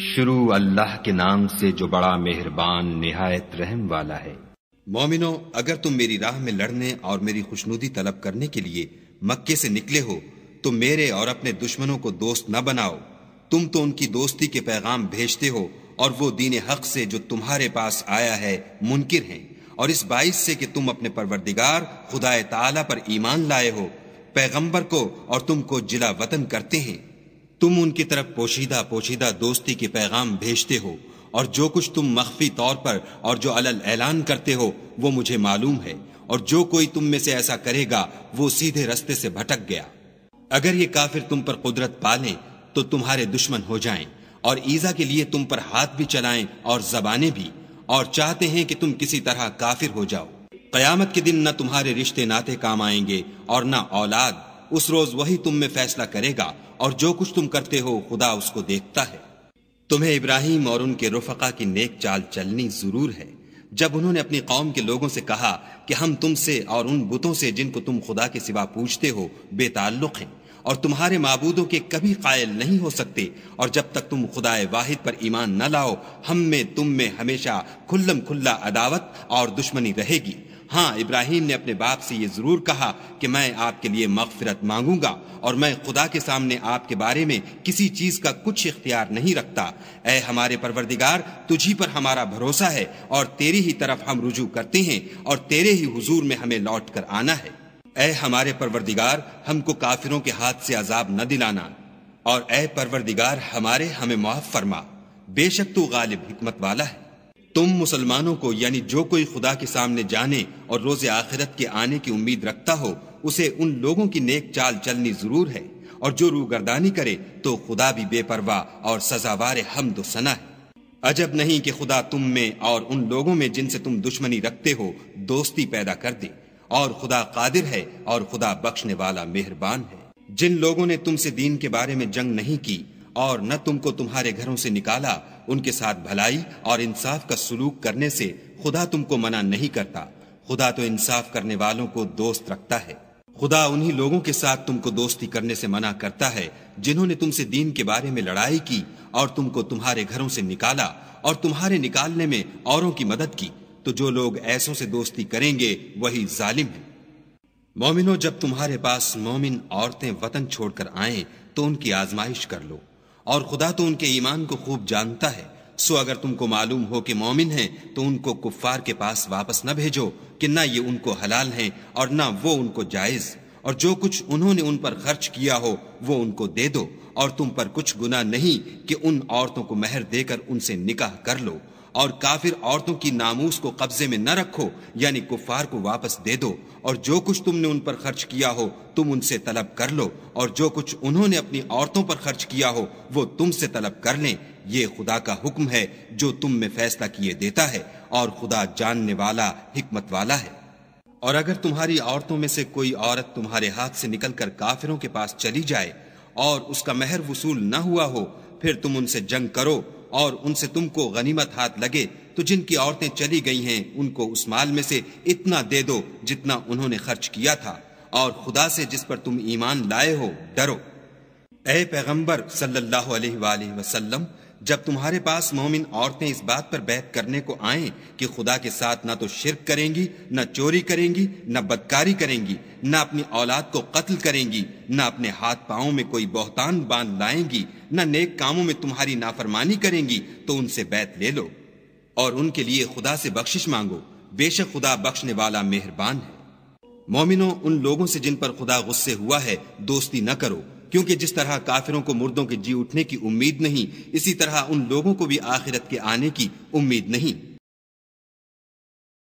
شروع اللہ کے نام سے جو بڑا مہربان نہایت رحم والا ہے مومنو اگر تم میری راہ میں لڑنے اور میری خوشنودی طلب کرنے کے لیے مکے سے نکلے ہو تو میرے اور اپنے دشمنوں کو دوست نہ بناؤ تم تو ان کی دوستی کے پیغام بھیجتے ہو اور وہ دین حق سے جو تمہارے پاس آیا ہے منکر ہیں اور اس باعث سے کہ تم اپنے پروردگار خدا تعالی پر ایمان لائے ہو پیغمبر کو اور تم کو جلا وطن کرتے ہیں تم ان کی طرف پوشیدہ پوشیدہ دوستی کے پیغام بھیجتے ہو اور جو کچھ تم مخفی طور پر اور جو علل اعلان کرتے ہو وہ مجھے معلوم ہے اور جو کوئی تم میں سے ایسا کرے گا وہ سیدھے رستے سے بھٹک گیا اگر یہ کافر تم پر قدرت پالیں تو تمہارے دشمن ہو جائیں اور ایزا کے لیے تم پر ہاتھ بھی چلائیں اور زبانیں بھی اور چاہتے ہیں کہ تم کسی طرح کافر ہو جاؤ قیامت کے دن نہ تمہارے رشتے ناطے کام آئیں گے اور نہ اولاد اس روز وہی تم میں فیصلہ کرے گا اور جو کچھ تم کرتے ہو خدا اس کو دیکھتا ہے تمہیں ابراہیم اور ان کے رفقا کی نیک چال چلنی ضرور ہے جب انہوں نے اپنی قوم کے لوگوں سے کہا کہ ہم تم سے اور ان بتوں سے جن کو تم خدا کے سوا پوچھتے ہو بے تعلق ہیں اور تمہارے معبودوں کے کبھی قائل نہیں ہو سکتے اور جب تک تم خدا واحد پر ایمان نہ لاؤ ہم میں تم میں ہمیشہ کھلم کھلا عداوت اور دشمنی رہے گی ہاں ابراہیم نے اپنے باپ سے یہ ضرور کہا کہ میں آپ کے لیے مغفرت مانگوں گا اور میں خدا کے سامنے آپ کے بارے میں کسی چیز کا کچھ اختیار نہیں رکھتا اے ہمارے پروردگار تجھی پر ہمارا بھروسہ ہے اور تیری ہی طرف ہم رجوع کرتے ہیں اور تیرے ہی حضور میں ہمیں لوٹ کر آنا ہے اے ہمارے پروردگار ہم کو کافروں کے ہاتھ سے عذاب نہ دلانا اور اے پروردگار ہمارے ہمیں معاف فرما بے شک تو غالب حکمت والا ہے تم مسلمانوں کو یعنی جو کوئی خدا کے سامنے جانے اور روز آخرت کے آنے کی امید رکھتا ہو اسے ان لوگوں کی نیک چال چلنی ضرور ہے اور جو رو گردانی کرے تو خدا بھی بے پرواہ اور سزاوار حمد و ہے عجب نہیں کہ خدا تم میں اور ان لوگوں میں جن سے تم دشمنی رکھتے ہو دوستی پیدا کر دے اور خدا قادر ہے اور خدا بخشنے والا مہربان ہے جن لوگوں نے تم سے دین کے بارے میں جنگ نہیں کی اور نہ تم کو تمہارے گھروں سے نکالا ان کے ساتھ بھلائی اور انصاف کا سلوک کرنے سے خدا تم کو منع نہیں کرتا خدا تو انصاف کرنے والوں کو دوست رکھتا ہے خدا انہی لوگوں کے ساتھ تم کو دوستی کرنے سے منع کرتا ہے جنہوں نے تم سے دین کے بارے میں لڑائی کی اور تم کو تمہارے گھروں سے نکالا اور تمہارے نکالنے میں اوروں کی مدد کی تو جو لوگ ایسوں سے دوستی کریں گے وہی ظالم ہیں مومنوں جب تمہارے پاس مومن عورتیں وطن چھوڑ کر آئیں تو ان کی آزمائش کر لو اور خدا تو ان کے ایمان کو خوب جانتا ہے سو اگر تم کو معلوم ہو کہ مومن ہیں تو ان کو کفار کے پاس واپس نہ بھیجو کہ نہ یہ ان کو حلال ہیں اور نہ وہ ان کو جائز اور جو کچھ انہوں نے ان پر خرچ کیا ہو وہ ان کو دے دو اور تم پر کچھ گنا نہیں کہ ان عورتوں کو مہر دے کر ان سے نکاح کر لو اور کافر عورتوں کی ناموس کو قبضے میں نہ رکھو یعنی کفار کو واپس دے دو اور جو کچھ تم نے ان پر خرچ کیا ہو تم ان سے طلب کر لو اور جو کچھ انہوں نے اپنی عورتوں پر خرچ کیا ہو وہ تم سے طلب کر لیں یہ خدا کا حکم ہے جو تم میں فیصلہ کیے دیتا ہے اور خدا جاننے والا حکمت والا ہے اور اگر تمہاری عورتوں میں سے کوئی عورت تمہارے ہاتھ سے نکل کر کافروں کے پاس چلی جائے اور اس کا مہر وصول نہ ہوا ہو پھر تم ان سے جنگ کرو اور ان سے تم کو غنیمت ہاتھ لگے تو جن کی عورتیں چلی گئی ہیں ان کو اس مال میں سے اتنا دے دو جتنا انہوں نے خرچ کیا تھا اور خدا سے جس پر تم ایمان لائے ہو ڈرو اے پیغمبر صلی اللہ علیہ وآلہ وسلم جب تمہارے پاس مومن عورتیں اس بات پر بیت کرنے کو آئیں کہ خدا کے ساتھ نہ تو شرک کریں گی نہ چوری کریں گی نہ بدکاری کریں گی نہ اپنی اولاد کو قتل کریں گی نہ اپنے ہاتھ پاؤں میں کوئی بہتان باندھ لائیں گی نہ نیک کاموں میں تمہاری نافرمانی کریں گی تو ان سے بیت لے لو اور ان کے لیے خدا سے بخشش مانگو بے شک خدا بخشنے والا مہربان ہے مومنوں ان لوگوں سے جن پر خدا غصے ہوا ہے دوستی نہ کرو کیونکہ جس طرح کافروں کو مردوں کے جی اٹھنے کی امید نہیں اسی طرح ان لوگوں کو بھی آخرت کے آنے کی امید نہیں